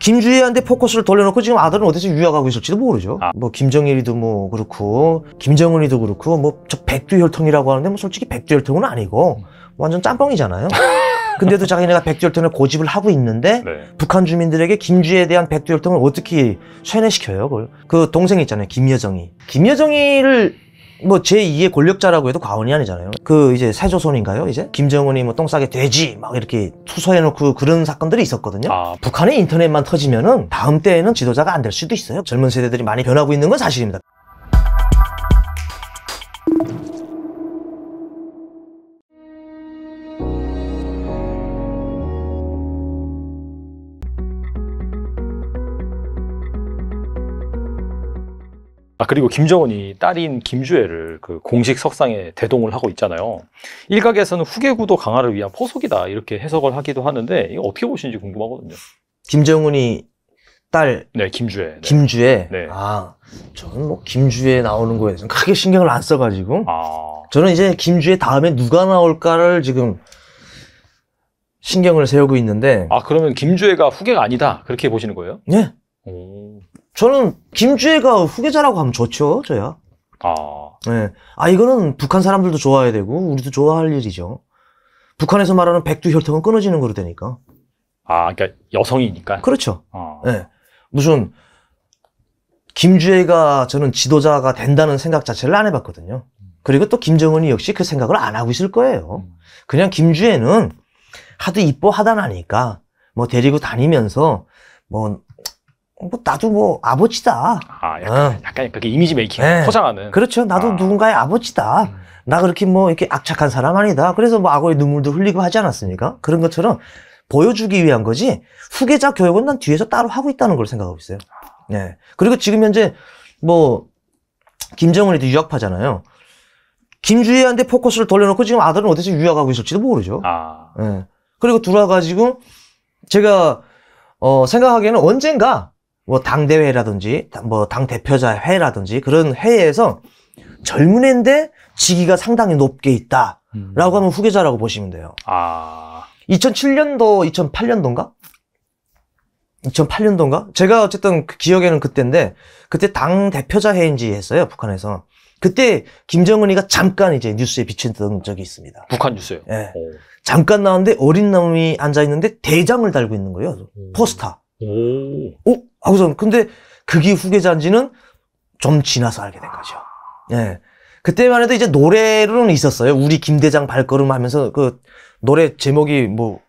김주희한테 포커스를 돌려놓고 지금 아들은 어디서 유학하고 있을지도 모르죠 아. 뭐 김정일이도 뭐 그렇고 김정은이도 그렇고 뭐 저 백두혈통이라고 하는데 뭐 솔직히 백두혈통은 아니고 완전 짬뽕이잖아요 근데도 자기네가 백두혈통을 고집을 하고 있는데 네. 북한 주민들에게 김주희에 대한 백두혈통을 어떻게 쇠뇌시켜요 그걸 그동생 있잖아요 김여정이 김여정이를 뭐 제2의 권력자라고 해도 과언이 아니잖아요. 그 이제 세조선인가요? 이제 김정은이 뭐똥 싸게 돼지 막 이렇게 투서해놓고 그런 사건들이 있었거든요. 아. 북한의 인터넷만 터지면은 다음 때에는 지도자가 안 될 수도 있어요. 젊은 세대들이 많이 변하고 있는 건 사실입니다. 아, 그리고 김정은이 딸인 김주애를 그 공식 석상에 대동을 하고 있잖아요. 일각에서는 후계구도 강화를 위한 포석이다 이렇게 해석을 하기도 하는데 이거 어떻게 보시는지 궁금하거든요. 김정은이 딸. 네, 김주애. 네. 김주애. 네. 아, 저는 뭐 김주애 나오는 거에 대해서 크게 신경을 안 써가지고. 아. 저는 이제 김주애 다음에 누가 나올까를 지금 신경을 세우고 있는데. 아, 그러면 김주애가 후계가 아니다 그렇게 보시는 거예요? 네. 오. 저는 김주혜가 후계자라고 하면 좋죠, 저야. 아. 네. 아, 이거는 북한 사람들도 좋아야 되고, 우리도 좋아할 일이죠. 북한에서 말하는 백두 혈통은 끊어지는 거로 되니까. 아, 그러니까 여성이니까. 그렇죠. 아. 네. 무슨 김주애가 저는 지도자가 된다는 생각 자체를 안 해봤거든요. 그리고 또 김정은이 역시 그 생각을 안 하고 있을 거예요. 음. 그냥 김주애는 하도 이뻐하다 나니까 뭐 데리고 다니면서 뭐뭐 나도 뭐 아버지다. 아, 약간, 어. 약간 그렇게 이미지 메이킹 네. 포장하는. 그렇죠. 나도 아. 누군가의 아버지다. 음. 나 그렇게 뭐 이렇게 악착한 사람 아니다. 그래서 뭐 악어의 눈물도 흘리고 하지 않았습니까? 그런 것처럼 보여주기 위한 거지 후계자 교육은 난 뒤에서 따로 하고 있다는 걸 생각하고 있어요. 아. 네. 그리고 지금 현재 뭐 김정은이도 유학파잖아요. 김주희한테 포커스를 돌려놓고 지금 아들은 어디서 유학하고 있을지도 모르죠. 아. 네. 그리고 들어와가지고 제가 어, 생각하기에는 언젠가 뭐 당대회라든지 뭐 당대표자 회라든지 그런 회에서 젊은 애인데 직위가 상당히 높게 있다 라고 음. 하면 후계자라고 보시면 돼요 아... 2007년도 2008년도인가? 2008년도인가? 제가 어쨌든 그 기억에는 그때인데 그때 당 대표자 회인지 했어요 북한에서 그때 김정은이가 잠깐 이제 뉴스에 비친 적이 있습니다. 북한 뉴스요. 예. 네. 잠깐 나왔는데 어린 놈이 앉아 있는데 대장을 달고 있는 거예요. 포스터. 오. 어? 하고서 근데 그게 후계자인지는 좀 지나서 알게 된 거죠. 아. 예. 그때만 해도 이제 노래로는 있었어요. 우리 김대장 발걸음 하면서 그 노래 제목이 뭐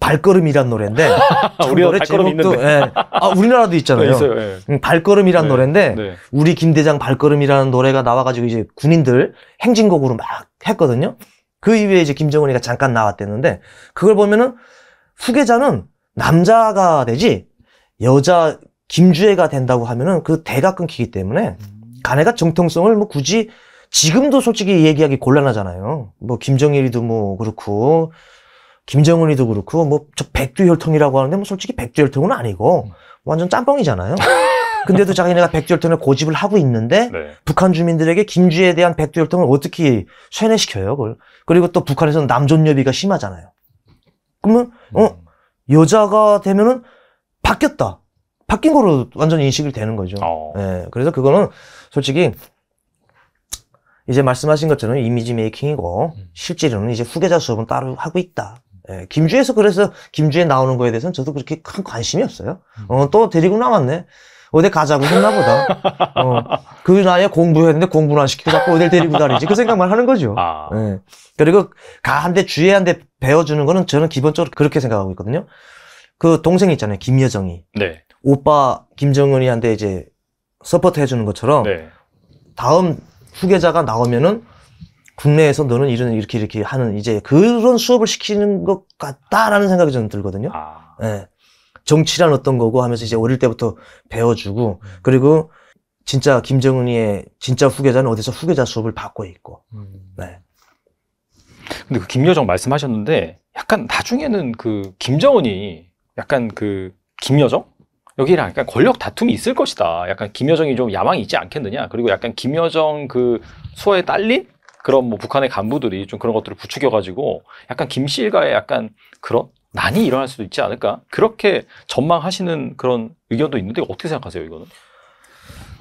발걸음이란 노래인데 우리 노래 제목도 예. 아 우리나라도 있잖아요. 네, 있어요, 예. 음, 발걸음이란 네, 노래인데 네. 우리 김대장 발걸음이라는 노래가 나와가지고 이제 군인들 행진곡으로 막 했거든요. 그 이후에 이제 김정은이가 잠깐 나왔댔는데 그걸 보면은 후계자는 남자가 되지 여자 김주혜가 된다고 하면은 그 대가 끊기기 때문에 간네가 음. 정통성을 뭐 굳이 지금도 솔직히 얘기하기 곤란하잖아요. 뭐 김정일이도 뭐 그렇고 김정은이도 그렇고 뭐 저 백두혈통이라고 하는데 뭐 솔직히 백두혈통은 아니고 음. 완전 짬뽕이잖아요. 근데도 자기네가 백두혈통을 고집을 하고 있는데 네. 북한 주민들에게 김주에 혜 대한 백두혈통을 어떻게 쇠뇌시켜요? 그걸 그리고 또 북한에서는 남존여비가 심하잖아요. 그러면 어 음. 여자가 되면은 바뀌었다. 바뀐 거로 완전 인식이 되는 거죠. 어. 예, 그래서 그거는 솔직히 이제 말씀하신 것처럼 이미지 메이킹이고 음. 실제로는 이제 후계자 수업은 따로 하고 있다. 예, 김주에서 그래서 김주에 나오는 거에 대해서는 저도 그렇게 큰 관심이 없어요. 음. 어, 또 데리고 나왔네. 어디 가자고 했나 보다. 어, 그 나이에 공부했는데 공부를 안 시키고 자꾸 어딜 데리고 다니지. 그 생각만 하는 거죠. 아. 예. 그리고 가한테 주의한테 배워주는 거는 저는 기본적으로 그렇게 생각하고 있거든요. 그 동생 있잖아요. 김여정이. 네. 오빠 김정은이한테 이제 서포트 해주는 것처럼 네. 다음 후계자가 나오면은 국내에서 너는 이런 이렇게 이렇게 하는 이제 그런 수업을 시키는 것 같다라는 생각이 저는 들거든요. 아. 네. 정치란 어떤 거고 하면서 이제 어릴 때부터 배워주고 그리고 진짜 김정은이의 진짜 후계자는 어디서 후계자 수업을 받고 있고. 음. 네. 근데 그 김여정 말씀하셨는데 약간 나중에는 그 김정은이 약간 그 김여정? 여기랑 약간 권력 다툼이 있을 것이다. 약간 김여정이 좀 야망이 있지 않겠느냐. 그리고 약간 김여정 그 수호에 딸린 그런 뭐 북한의 간부들이 좀 그런 것들을 부추겨가지고 약간 김씨일가의 약간 그런 난이 일어날 수도 있지 않을까. 그렇게 전망하시는 그런 의견도 있는데 어떻게 생각하세요, 이거는?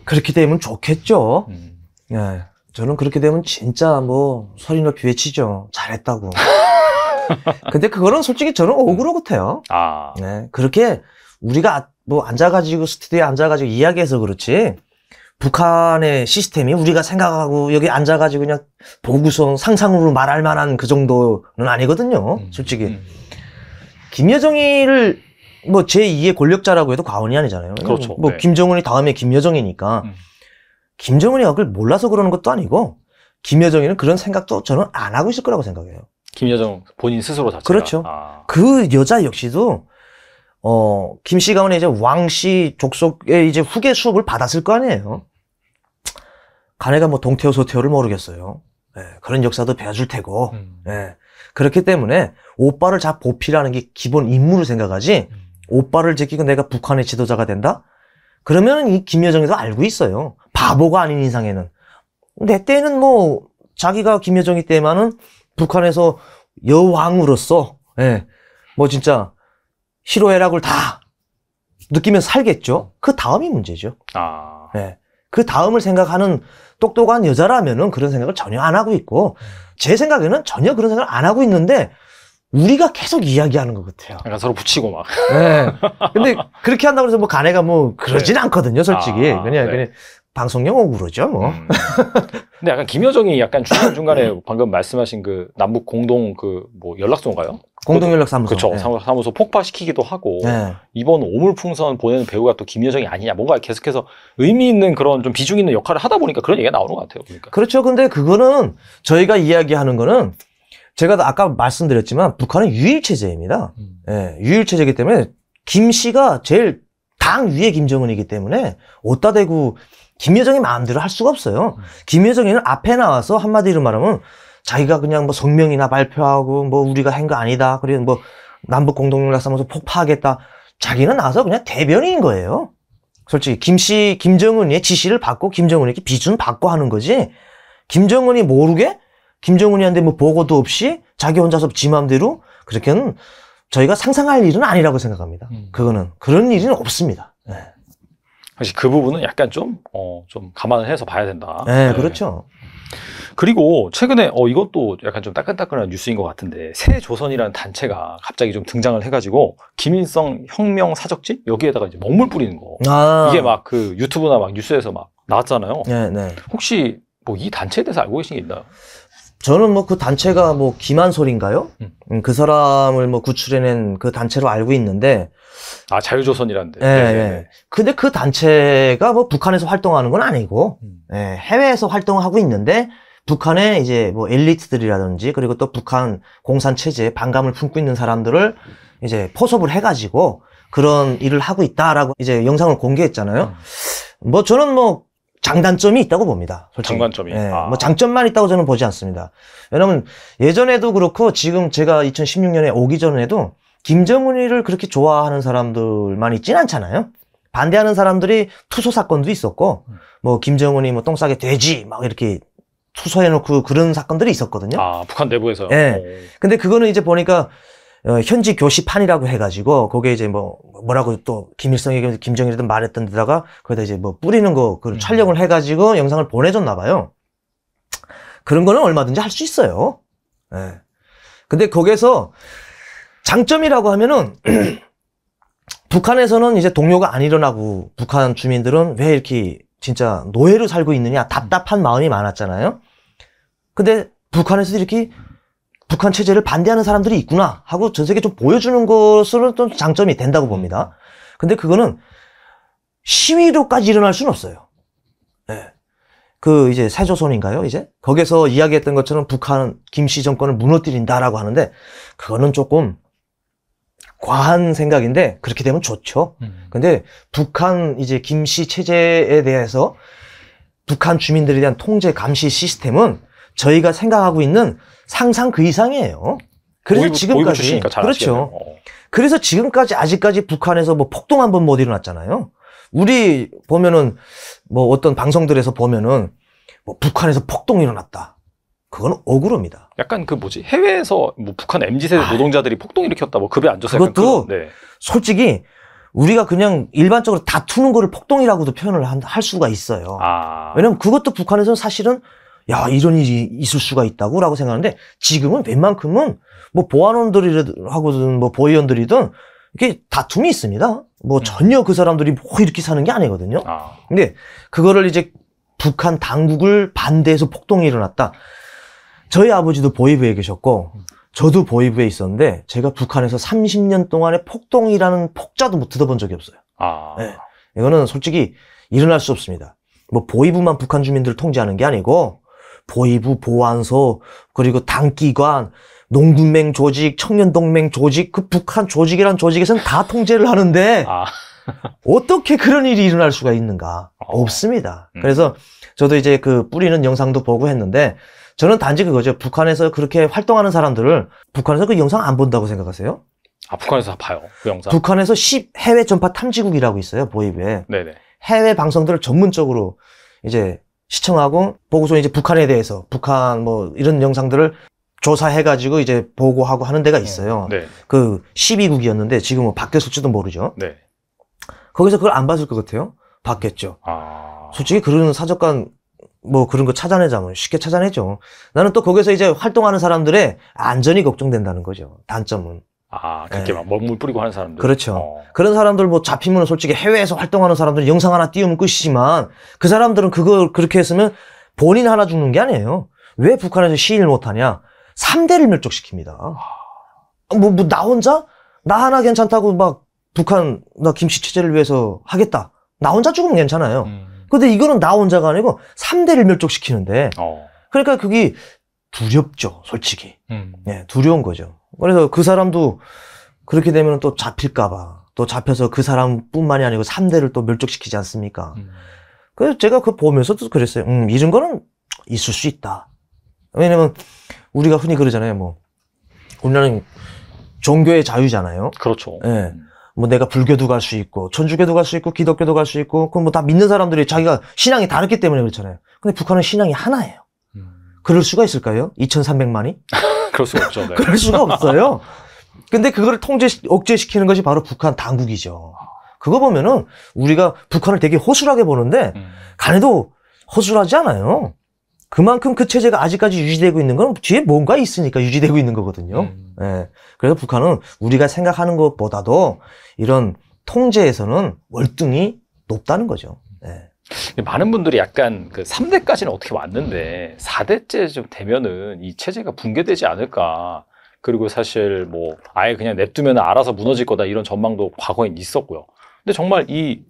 그렇게 되면 좋겠죠. 음. 예. 저는 그렇게 되면 진짜 뭐 소리 높이 외치죠. 잘했다고. 근데 그거는 솔직히 저는 억울하고아요 아. 네. 그렇게 우리가 아, 뭐 앉아가지고 스튜디오에 앉아가지고 이야기해서 그렇지. 북한의 시스템이 우리가 생각하고 여기 앉아가지고 그냥 보고서 상상으로 말할 만한 그 정도는 아니거든요. 음, 솔직히. 음. 김여정이를 뭐 제2의 권력자라고 해도 과언이 아니잖아요. 그렇죠. 뭐 네. 김정은이 다음에 김여정이니까 음. 김정은이 가 그걸 몰라서 그러는 것도 아니고 김여정이는 그런 생각도 저는 안 하고 있을 거라고 생각해요. 김여정 본인 스스로 자체가 그렇죠. 아. 그 여자 역시도 어 김씨 가문의 이제 왕씨 족속의 이제 후계 수업을 받았을 거 아니에요. 가네가 뭐 동태호 소태호를 모르겠어요. 예, 그런 역사도 배워줄 테고. 음. 예, 그렇기 때문에 오빠를 자 보필하는 게 기본 임무를 생각하지. 음. 오빠를 제끼고 내가 북한의 지도자가 된다? 그러면 이 김여정이도 알고 있어요. 바보가 아닌 이상에는. 내 때는 뭐 자기가 김여정이 때만은 북한에서 여왕으로서 예, 뭐 진짜 희로애락을 다느끼면 살겠죠. 그 다음이 문제죠. 아. 예. 그 다음을 생각하는 똑똑한 여자라면은 그런 생각을 전혀 안 하고 있고 제 생각에는 전혀 그런 생각을 안 하고 있는데 우리가 계속 이야기하는 것 같아요. 약간 서로 붙이고 막. 네. 근데 그렇게 한다고 해서 뭐 간해가 뭐 그러진 네. 않거든요, 솔직히. 아, 그냥, 네. 그냥 방송 영어고 그러죠, 뭐. 음. 근데 약간 김여정이 약간 중간중간에 음. 방금 말씀하신 그 남북 공동 그 뭐 연락소인가요? 공동연락사무소. 그렇죠. 네. 사무소 폭파시키기도 하고 네. 이번 오물풍선 보내는 배우가 또 김여정이 아니냐 뭔가 계속해서 의미 있는 그런 좀 비중 있는 역할을 하다 보니까 그런 얘기가 나오는 것 같아요. 그러니까. 그렇죠. 근데 그거는 저희가 이야기하는 거는 제가 아까 말씀드렸지만 북한은 유일체제입니다. 음. 예, 유일체제이기 때문에 김 씨가 제일 당 위에 김정은이기 때문에 어따 대고 김여정이 마음대로 할 수가 없어요. 김여정이는 앞에 나와서 한마디로 말하면 자기가 그냥 뭐 성명이나 발표하고 뭐 우리가 한 거 아니다. 그리고 뭐 남북 공동연락 사무소 폭파하겠다. 자기는 나와서 그냥 대변인 거예요. 솔직히 김씨 김정은의 지시를 받고 김정은에게 비준 받고 하는 거지. 김정은이 모르게 김정은이한테 뭐 보고도 없이 자기 혼자서 지마음대로 그렇게는 저희가 상상할 일은 아니라고 생각합니다. 음. 그거는 그런 일은 없습니다. 사실 그 부분은 약간 좀, 어, 좀 감안을 해서 봐야 된다. 네, 네. 그렇죠. 그리고 최근에 어 이것도 약간 좀 따끈따끈한 뉴스인 것 같은데 새 조선이라는 단체가 갑자기 좀 등장을 해가지고 김일성 혁명 사적지 여기에다가 이제 먹물 뿌리는 거 아. 이게 막 그 유튜브나 막 뉴스에서 막 나왔잖아요. 네, 네. 혹시 뭐 이 단체에 대해서 알고 계신 게 있나요? 저는 뭐 그 단체가 뭐 김한솔인가요? 음. 음. 그 사람을 뭐 구출해낸 그 단체로 알고 있는데 아 자유조선이란데. 예, 네, 네, 예. 네. 근데 그 단체가 뭐 북한에서 활동하는 건 아니고 음. 예, 해외에서 활동을 하고 있는데 북한의 이제 뭐 엘리트들이라든지 그리고 또 북한 공산 체제에 반감을 품고 있는 사람들을 이제 포섭을 해가지고 그런 일을 하고 있다라고 이제 영상을 공개했잖아요. 음. 뭐 저는 뭐 장단점이 있다고 봅니다. 솔직히. 장단점이. 네, 아. 뭐 장점만 있다고 저는 보지 않습니다. 왜냐면 예전에도 그렇고 지금 제가 2016년에 오기 전에도 김정은이를 그렇게 좋아하는 사람들만 있진 않잖아요. 반대하는 사람들이 투소 사건도 있었고 뭐 김정은이 뭐 똥싸게 돼지 막 이렇게 투소해놓고 그런 사건들이 있었거든요. 아 북한 내부에서. 예. 네. 근데 그거는 이제 보니까 어, 현지 교시판이라고 해가지고 거기에 이제 뭐 뭐라고 또 김일성에게 김정일이든 말했던 데다가 거기다 이제 뭐 뿌리는 거 그걸 음. 촬영을 해가지고 영상을 보내줬나 봐요. 그런 거는 얼마든지 할 수 있어요. 예. 근데 거기에서 장점이라고 하면은 북한에서는 이제 동료가 안 일어나고 북한 주민들은 왜 이렇게 진짜 노예로 살고 있느냐 답답한 마음이 많았잖아요. 근데 북한에서 이렇게 북한 체제를 반대하는 사람들이 있구나 하고 전 세계 좀 보여주는 것으로 좀 장점이 된다고 봅니다. 음. 근데 그거는 시위로까지 일어날 수는 없어요. 네. 그 이제 세조선인가요? 이제 거기서 이야기했던 것처럼 북한 김씨 정권을 무너뜨린다라고 하는데 그거는 조금 과한 생각인데 그렇게 되면 좋죠. 음. 근데 북한 이제 김씨 체제에 대해서 북한 주민들에 대한 통제 감시 시스템은 저희가 생각하고 있는 상상 그 이상이에요. 그래서 오이부, 지금까지 그렇죠. 어. 그래서 지금까지 아직까지 북한에서 뭐 폭동 한 번못 뭐 일어났잖아요. 우리 보면은 뭐 어떤 방송들에서 보면은 뭐 북한에서 폭동 일어났다. 그건 억울합니다. 약간 그 뭐지 해외에서 뭐 북한 mz 세대 노동자들이 폭동 일으켰다 뭐 급여 안 줘서 그것도 그런, 네. 솔직히 우리가 그냥 일반적으로 다투는 거를 폭동이라고도 표현을 한, 할 수가 있어요. 아... 왜냐면 그것도 북한에서는 사실은 야, 이런 일이 있을 수가 있다고? 라고 생각하는데 지금은 웬만큼은 뭐 보안원들이라고든 뭐 보위원들이든 이렇게 다툼이 있습니다. 뭐 음. 전혀 그 사람들이 뭐 이렇게 사는 게 아니거든요. 아. 근데 그거를 이제 북한 당국을 반대해서 폭동이 일어났다. 저희 아버지도 보위부에 계셨고 저도 보위부에 있었는데 제가 북한에서 30년 동안에 폭동이라는 폭자도 못 들어본 적이 없어요. 아. 네. 이거는 솔직히 일어날 수 없습니다. 뭐 보위부만 북한 주민들을 통제하는 게 아니고 보위부 보안소 그리고 당기관 농군맹 조직 청년동맹 조직 그 북한 조직이란 조직에서는 다 통제를 하는데 아. 어떻게 그런 일이 일어날 수가 있는가 어. 없습니다. 음. 그래서 저도 이제 그 뿌리는 영상도 보고 했는데 저는 단지 그거죠. 북한에서 그렇게 활동하는 사람들을 북한에서 그 영상 안 본다고 생각하세요? 아, 북한에서 봐요. 그 영상. 북한에서 10 해외 전파 탐지국이라고 있어요. 보위부에 네네. 해외 방송들을 전문적으로 이제 시청하고 보고서 이제 북한에 대해서 북한 뭐 이런 영상들을 조사해가지고 이제 보고하고 하는 데가 네. 있어요. 네. 그 12국이었는데 지금 뭐 바뀌었을지도 모르죠. 네. 거기서 그걸 안 봤을 것 같아요. 봤겠죠. 아... 솔직히 그런 사적관 뭐 그런 거 찾아내자면 쉽게 찾아내죠. 나는 또 거기서 이제 활동하는 사람들의 안전이 걱정된다는 거죠. 단점은. 아, 그렇게 네. 막 먹물 뿌리고 하는 사람들. 그렇죠. 어. 그런 사람들 뭐 잡히면 솔직히 해외에서 활동하는 사람들은 영상 하나 띄우면 끝이지만 그 사람들은 그걸 그렇게 했으면 본인 하나 죽는 게 아니에요. 왜 북한에서 시위를 못하냐? 3대를 멸족시킵니다. 아. 뭐, 뭐, 나 혼자? 나 하나 괜찮다고 막 북한, 나 김씨 체제를 위해서 하겠다. 나 혼자 죽으면 괜찮아요. 음. 근데 이거는 나 혼자가 아니고 3대를 멸족시키는데. 어. 그러니까 그게 두렵죠, 솔직히. 음. 네, 두려운 거죠. 그래서 그 사람도 그렇게 되면 또 잡힐까봐, 또 잡혀서 그 사람뿐만이 아니고 3대를 또 멸족시키지 않습니까? 음. 그래서 제가 그 보면서도 그랬어요. 음, 이런 거는 있을 수 있다. 왜냐면 우리가 흔히 그러잖아요. 뭐 우리나라는 종교의 자유잖아요. 그렇죠. 예. 뭐 내가 불교도 갈 수 있고 천주교도 갈 수 있고 기독교도 갈 수 있고 그럼 뭐 다 믿는 사람들이 자기가 신앙이 다르기 때문에 그렇잖아요. 근데 북한은 신앙이 하나예요. 그럴 수가 있을까요? 2,300만이? 그럴 수가 없죠. 네. 그럴 수가 없어요. 근데 그거를 통제 억제시키는 것이 바로 북한 당국이죠. 그거 보면은 우리가 북한을 되게 호술하게 보는데 음. 간에도 호술하지 않아요. 그만큼 그 체제가 아직까지 유지되고 있는 건 뒤에 뭔가 있으니까 유지되고 있는 거거든요. 음. 예. 그래서 북한은 우리가 생각하는 것보다도 이런 통제에서는 월등히 높다는 거죠. 예. 많은 분들이 약간 그 3대까지는 어떻게 왔는데 4대째 좀 되면은 이 체제가 붕괴되지 않을까. 그리고 사실 뭐 아예 그냥 냅두면 알아서 무너질 거다 이런 전망도 과거엔 있었고요. 근데 정말 이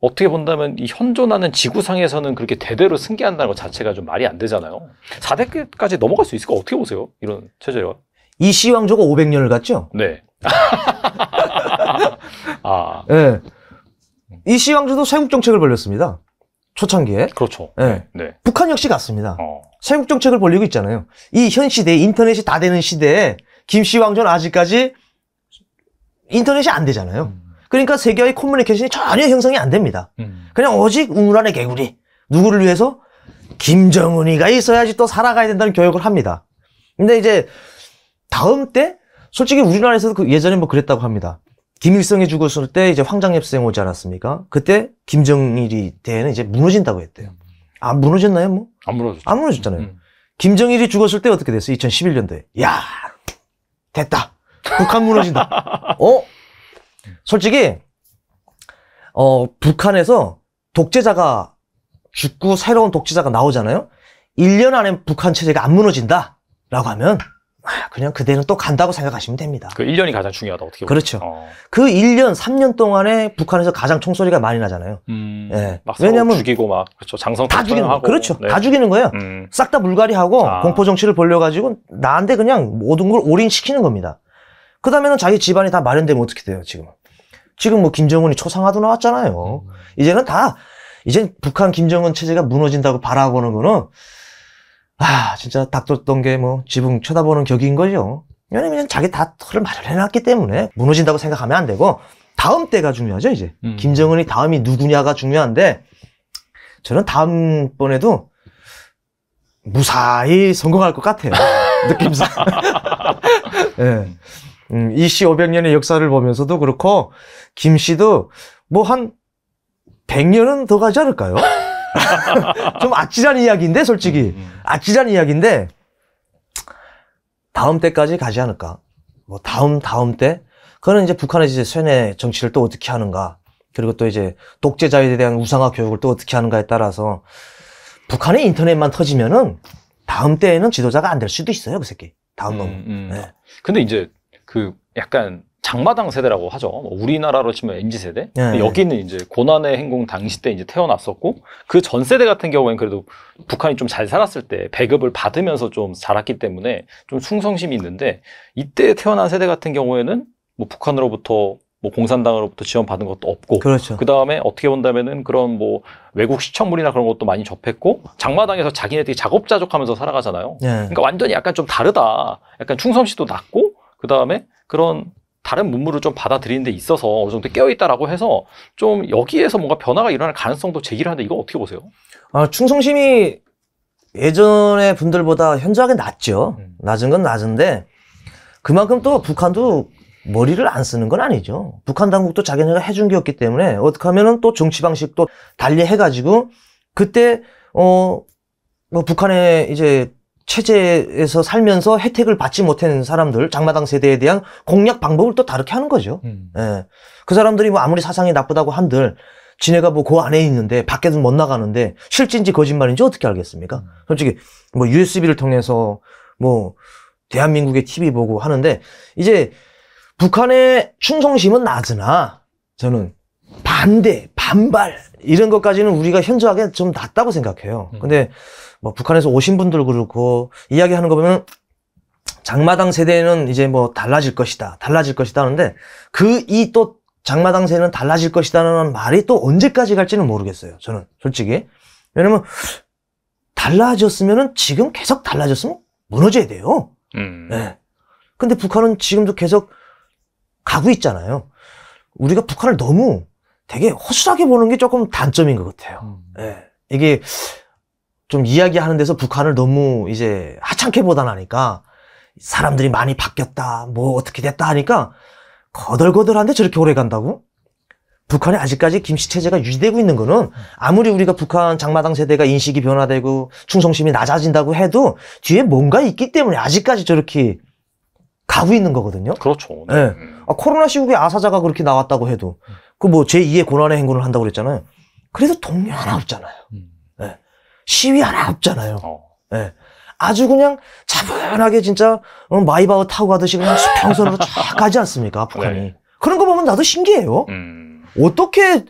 어떻게 본다면 이 현존하는 지구상에서는 그렇게 대대로 승계한다는 것 자체가 좀 말이 안 되잖아요. 4대까지 넘어갈 수 있을까? 어떻게 보세요? 이런 체제가. 이시 왕조가 500년을 갔죠? 네. 아. 네. 예. 이시 왕조도 세국 정책을 벌렸습니다. 초창기에. 그렇죠. 네. 네. 네. 북한 역시 같습니다. 어. 세국 정책을 벌리고 있잖아요. 이 현 시대 에 인터넷이 다 되는 시대에 김씨 왕조는 아직까지 인터넷이 안 되잖아요. 음. 그러니까 세계와의 커뮤니케이션이 전혀 형성이 안 됩니다. 음. 그냥 오직 우물안의 개구리. 누구를 위해서? 김정은이가 있어야지 또 살아가야 된다는 교육을 합니다. 근데 이제 다음 때 솔직히 우리나라에서도 그 예전에 뭐 그랬다고 합니다. 김일성이 죽었을 때 이제 황장엽생 오지 않았습니까? 그때 김정일이 대회는 이제 무너진다고 했대요. 안 아, 무너졌나요, 뭐? 안 무너졌죠. 안 무너졌잖아요. 음. 김정일이 죽었을 때 어떻게 됐어요? 2011년도에. 야 됐다. 북한 무너진다. 어? 솔직히, 어, 북한에서 독재자가 죽고 새로운 독재자가 나오잖아요? 1년 안에 북한 체제가 안 무너진다. 라고 하면, 그냥 그대는 또 간다고 생각하시면 됩니다. 그 1년이 가장 중요하다 어떻게 보면. 그렇죠. 어. 그 1년, 3년 동안에 북한에서 가장 총소리가 많이 나잖아요. 음, 예. 왜냐면 죽이고 막 그렇죠. 장성 다 죽이는 거예요. 그렇죠. 네. 다 죽이는 거예요. 음. 싹다 물갈이하고 아. 공포 정치를 벌려 가지고 나한테 그냥 모든 걸 올인시키는 겁니다. 그다음에는 자기 집안이 다 마련되면 어떻게 돼요, 지금? 지금 뭐 김정은이 초상화도 나왔잖아요. 음. 이제는 다 이제 북한 김정은 체제가 무너진다고 바라보는 거는 아 진짜 닥쳤던 게 뭐 지붕 쳐다보는 격인 거죠 왜냐면 자기 다 털을 마련해 놨기 때문에 무너진다고 생각하면 안 되고 다음 때가 중요하죠 이제 음. 김정은이 다음이 누구냐가 중요한데 저는 다음번에도 무사히 성공할 것 같아요 느낌상 네. 예. 음, 이씨 500년의 역사를 보면서도 그렇고 김 씨도 뭐 한 100년은 더 가지 않을까요? 좀 아찔한 이야기인데 솔직히 음, 음. 아찔한 이야기인데 다음 때까지 가지 않을까? 뭐 다음 다음 때 그거는 이제 북한의 이제 쇠뇌 정치를 또 어떻게 하는가 그리고 또 이제 독재자에 대한 우상화 교육을 또 어떻게 하는가에 따라서 북한의 인터넷만 터지면은 다음 때에는 지도자가 안 될 수도 있어요 그 새끼 다음 음, 놈. 음, 음. 네. 근데 이제 그 약간 장마당 세대라고 하죠. 뭐 우리나라로 치면 MZ 세대. 네. 여기는 이제 고난의 행군 당시 때 이제 태어났었고 그 전 세대 같은 경우에는 그래도 북한이 좀 잘 살았을 때 배급을 받으면서 좀 자랐기 때문에 좀 충성심이 있는데 이때 태어난 세대 같은 경우에는 뭐 북한으로부터 뭐 공산당으로부터 지원받은 것도 없고 그렇죠. 그다음에 어떻게 본다면은 그런 뭐 외국 시청물이나 그런 것도 많이 접했고 장마당에서 자기네들이 작업자족하면서 살아가잖아요. 네. 그러니까 완전히 약간 좀 다르다. 약간 충성심도 낮고 그다음에 그런 다른 문물을 좀 받아들이는 데 있어서 어느 정도 깨어있다라고 해서 좀 여기에서 뭔가 변화가 일어날 가능성도 제기를 하는데 이거 어떻게 보세요? 아, 충성심이 예전의 분들보다 현저하게 낮죠. 음. 낮은 건 낮은데 그만큼 또 북한도 머리를 안 쓰는 건 아니죠. 북한 당국도 자기네가 해준 게 없기 때문에 어떻게 하면은 또 정치 방식도 달리 해가지고 그때 어 뭐 북한에 이제 체제에서 살면서 혜택을 받지 못한 사람들, 장마당 세대에 대한 공략 방법을 또 다르게 하는 거죠. 음. 예. 그 사람들이 뭐 아무리 사상이 나쁘다고 한들 지네가 뭐 그 안에 있는데 밖에는 못 나가는데 실진지 거짓말인지 어떻게 알겠습니까? 음. 솔직히 뭐 USB를 통해서 뭐 대한민국의 TV 보고 하는데 이제 북한의 충성심은 낮으나 저는 반대, 반발 이런 것까지는 우리가 현저하게 좀 낮다고 생각해요. 음. 근데 뭐 북한에서 오신 분들 그렇고 이야기하는 거 보면 장마당 세대는 이제 뭐 달라질 것이다, 달라질 것이다 하는데 그 이 또 장마당 세는 대 달라질 것이다는 말이 또 언제까지 갈지는 모르겠어요. 저는 솔직히 왜냐면 달라졌으면은 지금 계속 달라졌으면 무너져야 돼요. 음. 네. 근데 북한은 지금도 계속 가고 있잖아요. 우리가 북한을 너무 되게 허술하게 보는 게 조금 단점인 것 같아요. 음. 네. 이게 좀 이야기하는 데서 북한을 너무 이제 하찮게 보다나니까 사람들이 많이 바뀌었다, 뭐 어떻게 됐다 하니까 거덜거덜한데 저렇게 오래 간다고? 북한이 아직까지 김씨 체제가 유지되고 있는 거는 아무리 우리가 북한 장마당 세대가 인식이 변화되고 충성심이 낮아진다고 해도 뒤에 뭔가 있기 때문에 아직까지 저렇게 가고 있는 거거든요. 그렇죠. 네. 네. 아, 코로나 시국에 아사자가 그렇게 나왔다고 해도 그 뭐 제2의 고난의 행군을 한다고 그랬잖아요. 그래서 동료 하나 없잖아요. 음. 시위 하나 없잖아요. 어. 네. 아주 그냥 차분하게 진짜 어, 마이바흐 타고 가듯이 그냥 수평선으로 쫙 가지 않습니까 북한이 네. 그런 거 보면 나도 신기해요 음... 어떻게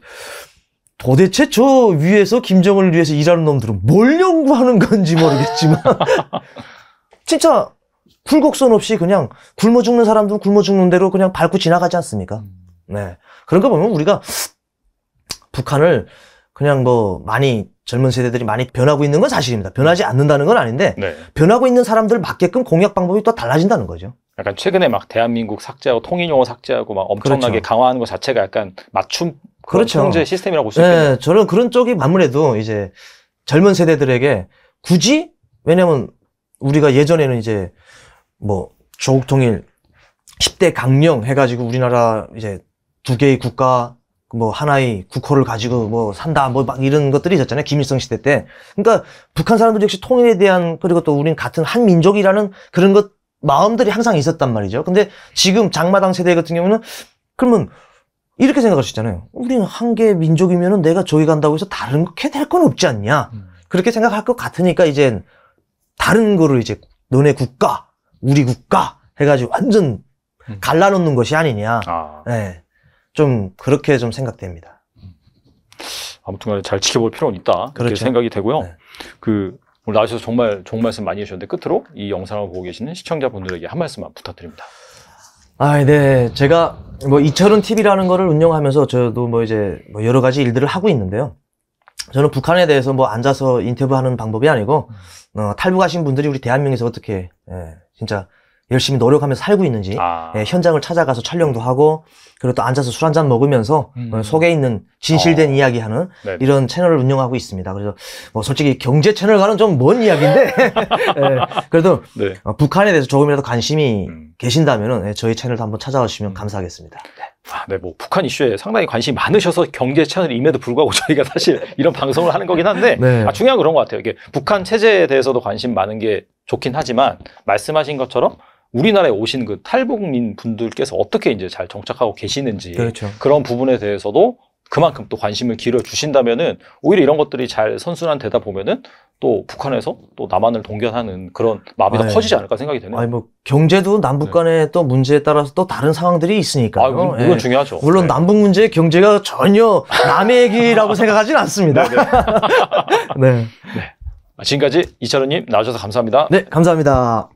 도대체 저 위에서 김정은을 위해서 일하는 놈들은 뭘 연구하는 건지 모르겠지만 진짜 굴곡선 없이 그냥 굶어 죽는 사람들은 굶어 죽는 대로 그냥 밟고 지나가지 않습니까 음. 네 그런 거 보면 우리가 북한을 그냥 뭐 많이 젊은 세대들이 많이 변하고 있는 건 사실입니다. 변하지 음. 않는다는 건 아닌데 네. 변하고 있는 사람들 맞게끔 공약 방법이 또 달라진다는 거죠. 약간 최근에 막 대한민국 삭제하고 통일용어 삭제하고 막 엄청나게 그렇죠. 강화하는 것 자체가 약간 맞춤 그렇죠. 통제 시스템이라고 보시면 네, 있겠네요. 저는 그런 쪽이 아무래도 이제 젊은 세대들에게 굳이 왜냐면 우리가 예전에는 이제 뭐 조국 통일 10대 강령 해가지고 우리나라 이제 두 개의 국가 뭐 하나의 국호를 가지고 뭐 산다 뭐 막 이런 것들이 있었잖아요 김일성 시대 때 그러니까 북한 사람들 역시 통일에 대한 그리고 또 우린 같은 한 민족이라는 그런 것 마음들이 항상 있었단 말이죠 근데 지금 장마당 세대 같은 경우는 그러면 이렇게 생각할 수 있잖아요 우린한개 민족이면은 내가 저기 간다고 해서 다른 게될 건 없지 않냐 음. 그렇게 생각할 것 같으니까 이제 다른 거를 이제 너네 국가 우리 국가 해가지고 완전 음. 갈라놓는 것이 아니냐 아. 네. 좀 그렇게 좀 생각됩니다. 아무튼간에 잘 지켜볼 필요는 있다 그렇게 그렇죠. 생각이 되고요. 네. 그 오늘 나와주셔서 정말 좋은 말씀 많이 해주셨는데 끝으로 이 영상을 보고 계시는 시청자분들에게 한 말씀만 부탁드립니다. 아, 네. 제가 뭐 이철은 TV라는 거를 운영하면서 저도 뭐 이제 뭐 여러 가지 일들을 하고 있는데요. 저는 북한에 대해서 뭐 앉아서 인터뷰하는 방법이 아니고 어, 탈북하신 분들이 우리 대한민국에서 어떻게 예, 진짜 열심히 노력하면서 살고 있는지 아. 예, 현장을 찾아가서 촬영도 하고 그리고 또 앉아서 술 한잔 먹으면서 음. 어, 속에 있는 진실된 어. 이야기하는 네네. 네. 이런 채널을 운영하고 있습니다. 그래서 뭐 솔직히 경제 채널과는 좀 먼 이야기인데 네. 그래도 네. 어, 북한에 대해서 조금이라도 관심이 음. 계신다면 네, 예, 저희 채널도 한번 찾아오시면 음. 감사하겠습니다. 아, 네, 뭐 북한 이슈에 상당히 관심이 많으셔서 경제 채널임에도 불구하고 저희가 사실 이런 방송을 하는 거긴 한데 네. 아, 중요한 그런 것 같아요. 이게 북한 체제에 대해서도 관심 많은 게 좋긴 하지만 말씀하신 것처럼 우리나라에 오신 그 탈북민 분들께서 어떻게 이제 잘 정착하고 계시는지 그렇죠. 그런 부분에 대해서도 그만큼 또 관심을 기울여 주신다면은 오히려 이런 것들이 잘 선순환 되다 보면은 또 북한에서 또 남한을 동견하는 그런 마음이 더 네. 커지지 않을까 생각이 되네요. 아니 뭐 경제도 남북 간의 네. 또 문제에 따라서 또 다른 상황들이 있으니까 아, 물론, 물 예. 중요하죠. 물론 네. 남북 문제 경제가 전혀 남의 얘기라고 생각하진 않습니다. 네. 네. 네. 네. 지금까지 이철원님 나와주셔서 감사합니다. 네, 감사합니다.